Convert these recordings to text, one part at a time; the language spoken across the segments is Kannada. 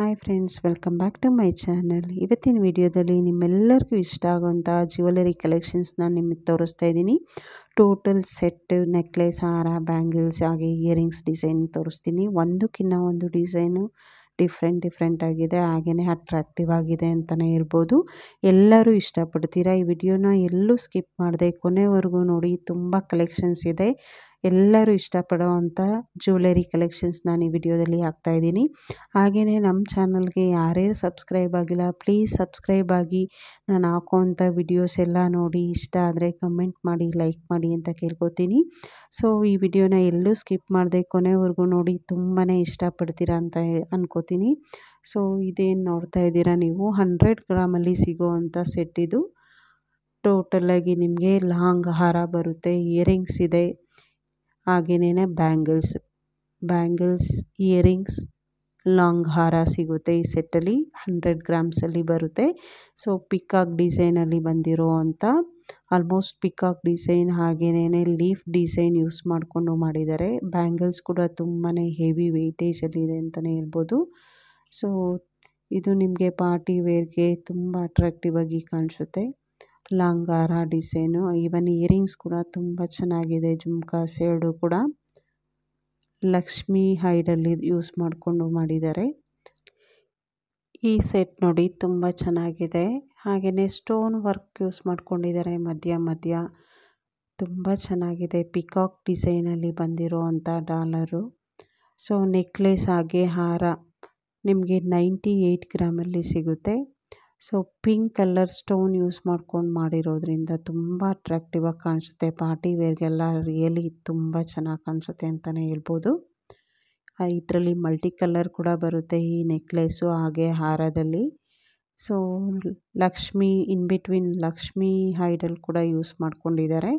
hi friends welcome back to my channel ಇವತ್ತಿನ ವಿಡಿಯೋದಲ್ಲಿ ನಿಮ್ಮೆಲ್ಲರಿಗೂ ಇಷ್ಟ ಆಗುವಂಥ ಜ್ಯುವೆಲರಿ ಕಲೆಕ್ಷನ್ಸ್ನ ನಿಮಗೆ ತೋರಿಸ್ತಾ ಇದ್ದೀನಿ ಟೋಟಲ್ ಸೆಟ್ ನೆಕ್ಲೆಸ್ ಹಾರ ಬ್ಯಾಂಗಲ್ಸ್ ಹಾಗೆ ಇಯರಿಂಗ್ಸ್ ಡಿಸೈನ್ ತೋರಿಸ್ತೀನಿ ಒಂದಕ್ಕಿಂತ ಒಂದು ಡಿಸೈನು ಡಿಫ್ರೆಂಟ್ ಡಿಫ್ರೆಂಟ್ ಆಗಿದೆ ಹಾಗೆಯೇ ಅಟ್ರಾಕ್ಟಿವ್ ಆಗಿದೆ ಅಂತಲೇ ಇರ್ಬೋದು ಎಲ್ಲರೂ ಇಷ್ಟಪಡ್ತೀರಾ ಈ ವಿಡಿಯೋನ ಎಲ್ಲೂ ಸ್ಕಿಪ್ ಮಾಡಿದೆ ಕೊನೆವರೆಗೂ ನೋಡಿ ತುಂಬ ಕಲೆಕ್ಷನ್ಸ್ ಇದೆ ಎಲ್ಲರೂ ಇಷ್ಟಪಡುವಂಥ ಜ್ಯುವೆಲರಿ ಕಲೆಕ್ಷನ್ಸ್ ನಾನು ಈ ವಿಡಿಯೋದಲ್ಲಿ ಇದ್ದೀನಿ ಹಾಗೆಯೇ ನಮ್ಮ ಚಾನಲ್ಗೆ ಯಾರೇ ಸಬ್ಸ್ಕ್ರೈಬ್ ಆಗಿಲ್ಲ ಪ್ಲೀಸ್ ಸಬ್ಸ್ಕ್ರೈಬ್ ಆಗಿ ನಾನು ಹಾಕೋವಂಥ ವಿಡಿಯೋಸ್ ಎಲ್ಲ ನೋಡಿ ಇಷ್ಟ ಆದರೆ ಕಮೆಂಟ್ ಮಾಡಿ ಲೈಕ್ ಮಾಡಿ ಅಂತ ಕೇಳ್ಕೊತೀನಿ ಸೊ ಈ ವಿಡಿಯೋನ ಎಲ್ಲೂ ಸ್ಕಿಪ್ ಮಾಡಿದೆ ಕೊನೆವರೆಗೂ ನೋಡಿ ತುಂಬಾ ಇಷ್ಟಪಡ್ತೀರಾ ಅಂತ ಅನ್ಕೋತೀನಿ ಸೊ ಇದೇನು ನೋಡ್ತಾ ಇದ್ದೀರಾ ನೀವು ಹಂಡ್ರೆಡ್ ಗ್ರಾಮಲ್ಲಿ ಸಿಗೋವಂಥ ಸೆಟ್ ಇದು ಟೋಟಲಾಗಿ ನಿಮಗೆ ಲಾಂಗ್ ಹಾರ ಬರುತ್ತೆ ಇಯರಿಂಗ್ಸ್ ಇದೆ ಹಾಗೇನೇ ಬ್ಯಾಂಗಲ್ಸ್ ಬ್ಯಾಂಗಲ್ಸ್ ಇಯರಿಂಗ್ಸ್ ಲಾಂಗ್ ಹಾರ ಸಿಗುತ್ತೆ ಈ ಸೆಟ್ಟಲ್ಲಿ ಹಂಡ್ರೆಡ್ ಗ್ರಾಮ್ಸಲ್ಲಿ ಬರುತ್ತೆ ಸೊ ಪಿಕಾಕ್ ಡಿಸೈನಲ್ಲಿ ಬಂದಿರೋ ಅಂಥ ಆಲ್ಮೋಸ್ಟ್ ಪಿಕಾಕ್ ಡಿಸೈನ್ ಹಾಗೆನೇ ಲೀಫ್ ಡಿಸೈನ್ ಯೂಸ್ ಮಾಡಿಕೊಂಡು ಮಾಡಿದ್ದಾರೆ ಬ್ಯಾಂಗಲ್ಸ್ ಕೂಡ ತುಂಬಾ ಹೆವಿ ಇದೆ ಅಂತಲೇ ಹೇಳ್ಬೋದು ಸೊ ಇದು ನಿಮಗೆ ಪಾರ್ಟಿ ವೇರ್ಗೆ ತುಂಬ ಅಟ್ರಾಕ್ಟಿವ್ ಆಗಿ ಕಾಣಿಸುತ್ತೆ ಲಾಂಗಾರ ಡಿಸೈನು ಈವನ್ ಇಯರಿಂಗ್ಸ್ ಕೂಡ ತುಂಬ ಚೆನ್ನಾಗಿದೆ ಜುಮ್ಕಾ ಎರಡು ಕೂಡ ಲಕ್ಷ್ಮಿ ಹೈಡಲ್ಲಿ ಯೂಸ್ ಮಾಡಿಕೊಂಡು ಮಾಡಿದ್ದಾರೆ ಈ ಸೆಟ್ ನೋಡಿ ತುಂಬ ಚೆನ್ನಾಗಿದೆ ಹಾಗೆಯೇ ಸ್ಟೋನ್ ವರ್ಕ್ ಯೂಸ್ ಮಾಡ್ಕೊಂಡಿದ್ದಾರೆ ಮಧ್ಯ ಮಧ್ಯ ತುಂಬ ಚೆನ್ನಾಗಿದೆ ಪಿಕಾಕ್ ಡಿಸೈನಲ್ಲಿ ಬಂದಿರೋ ಅಂಥ ಡಾಲರು ಸೊ ನೆಕ್ಲೆಸ್ ಹಾಗೆ ಹಾರ ನಿಮಗೆ ನೈಂಟಿ ಏಯ್ಟ್ ಗ್ರಾಮಲ್ಲಿ ಸಿಗುತ್ತೆ so pink colour stone use ಮಾಡ್ಕೊಂಡು ಮಾಡಿರೋದ್ರಿಂದ ತುಂಬ ಅಟ್ರಾಕ್ಟಿವ್ ಆಗಿ ಕಾಣಿಸುತ್ತೆ ಪಾರ್ಟಿ ವೇರ್ಗೆಲ್ಲ ರಿಯಲಿ ತುಂಬ ಚೆನ್ನಾಗಿ ಕಾಣಿಸುತ್ತೆ ಅಂತಲೇ ಹೇಳ್ಬೋದು ಇದರಲ್ಲಿ ಮಲ್ಟಿ ಕಲರ್ ಕೂಡ ಬರುತ್ತೆ ಈ ನೆಕ್ಲೆಸ್ಸು ಹಾಗೆ ಹಾರದಲ್ಲಿ so Lakshmi in between Lakshmi ಹೈಡಲ್ ಕೂಡ ಯೂಸ್ ಮಾಡ್ಕೊಂಡಿದ್ದಾರೆ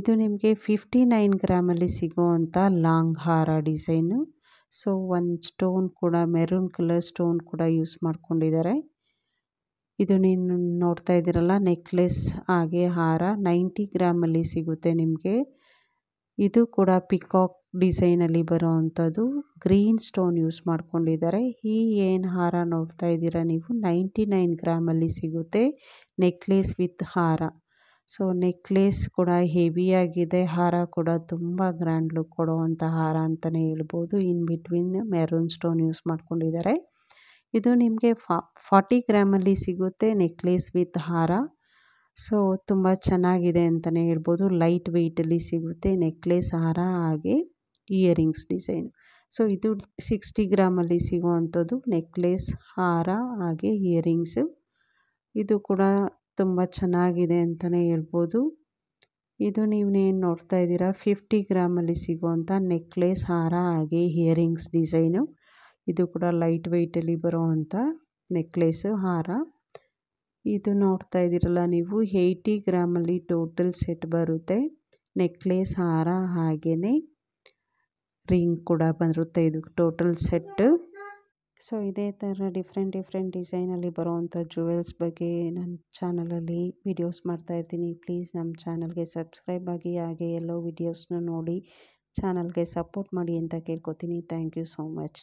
ಇದು ನಿಮಗೆ ಫಿಫ್ಟಿ ನೈನ್ ಗ್ರಾಮಲ್ಲಿ ಸಿಗೋ ಅಂಥ ಲಾಂಗ್ ಹಾರ ಡಿಸೈನು ಸೊ ಒಂದು ಸ್ಟೋನ್ ಕೂಡ ಮೆರೂನ್ ಕಲರ್ ಸ್ಟೋನ್ ಕೂಡ ಯೂಸ್ ಮಾಡ್ಕೊಂಡಿದ್ದಾರೆ ಇದು ನೀನು ನೋಡ್ತಾ ಇದ್ದೀರಲ್ಲ ನೆಕ್ಲೆಸ್ ಹಾಗೆ ಹಾರ ನೈಂಟಿ ಗ್ರಾಮಲ್ಲಿ ಸಿಗುತ್ತೆ ನಿಮಗೆ ಇದು ಕೂಡ ಪಿಕಾಕ್ ಡಿಸೈನಲ್ಲಿ ಅಂಥದ್ದು ಗ್ರೀನ್ ಸ್ಟೋನ್ ಯೂಸ್ ಮಾಡ್ಕೊಂಡಿದ್ದಾರೆ ಈ ಏನು ಹಾರ ನೋಡ್ತಾ ಇದ್ದೀರಾ ನೀವು ನೈಂಟಿ ನೈನ್ ಗ್ರಾಮಲ್ಲಿ ಸಿಗುತ್ತೆ ನೆಕ್ಲೆಸ್ ವಿತ್ ಹಾರ ಸೊ ನೆಕ್ಲೇಸ್ ಕೂಡ ಹೆವಿಯಾಗಿದೆ ಹಾರ ಕೂಡ ತುಂಬ ಗ್ರ್ಯಾಂಡ್ ಲುಕ್ ಕೊಡುವಂಥ ಹಾರ ಅಂತಲೇ ಹೇಳ್ಬೋದು in between maroon stone use ಮಾಡ್ಕೊಂಡಿದ್ದಾರೆ ಇದು ನಿಮಗೆ ಫಾ ಫಾರ್ಟಿ ಗ್ರಾಮಲ್ಲಿ ಸಿಗುತ್ತೆ ನೆಕ್ಲೇಸ್ ವಿತ್ ಹಾರ ಸೊ ತುಂಬ ಚೆನ್ನಾಗಿದೆ ಅಂತಲೇ ಹೇಳ್ಬೋದು ಲೈಟ್ ವೆಯ್ಟಲ್ಲಿ ಸಿಗುತ್ತೆ ನೆಕ್ಲೇಸ್ ಹಾರ ಹಾಗೆ ಇಯರಿಂಗ್ಸ್ ಡಿಸೈನ್ ಸೊ ಇದು ಸಿಕ್ಸ್ಟಿ ಗ್ರಾಮಲ್ಲಿ ಸಿಗುವಂಥದ್ದು ನೆಕ್ಲೇಸ್ ಹಾರ ಹಾಗೆ ಇಯರಿಂಗ್ಸು ಇದು ಕೂಡ ತುಂಬ ಚೆನ್ನಾಗಿದೆ ಅಂತಲೇ ಹೇಳ್ಬೋದು ಇದು ಏನು ನೋಡ್ತಾ ಇದ್ದೀರಾ ಫಿಫ್ಟಿ ಗ್ರಾಮಲ್ಲಿ ಸಿಗುವಂಥ ನೆಕ್ಲೆಸ್ ಹಾರ ಹಾಗೆ ಇಯರಿಂಗ್ಸ್ ಡಿಸೈನು ಇದು ಕೂಡ ಲೈಟ್ ವೆಯ್ಟಲ್ಲಿ ಬರುವಂಥ ನೆಕ್ಲೇಸು ಹಾರ ಇದು ನೋಡ್ತಾ ಇದ್ದೀರಲ್ಲ ನೀವು ಏಯ್ಟಿ ಗ್ರಾಮಲ್ಲಿ ಟೋಟಲ್ ಸೆಟ್ ಬರುತ್ತೆ ನೆಕ್ಲೇಸ್ ಹಾರ ಹಾಗೆಯೇ ರಿಂಗ್ ಕೂಡ ಬರುತ್ತೆ ಇದು ಟೋಟಲ್ ಸೆಟ್ಟು ಸೊ ಇದೇ ಥರ ಡಿಫ್ರೆಂಟ್ ಡಿಫ್ರೆಂಟ್ ಡಿಸೈನಲ್ಲಿ ಬರೋವಂಥ ಜುವೆಲ್ಸ್ ಬಗ್ಗೆ ನನ್ನ ಚಾನಲಲ್ಲಿ ಮಾಡ್ತಾ ಇರ್ತೀನಿ ಪ್ಲೀಸ್ ನಮ್ಮ ಚಾನಲ್ಗೆ ಸಬ್ಸ್ಕ್ರೈಬ್ ಆಗಿ ಹಾಗೆ ಎಲ್ಲೋ ವಿಡಿಯೋಸ್ನ ನೋಡಿ ಚಾನಲ್ಗೆ ಸಪೋರ್ಟ್ ಮಾಡಿ ಅಂತ ಕೇಳ್ಕೊತೀನಿ ಥ್ಯಾಂಕ್ ಯು ಸೋ ಮಚ್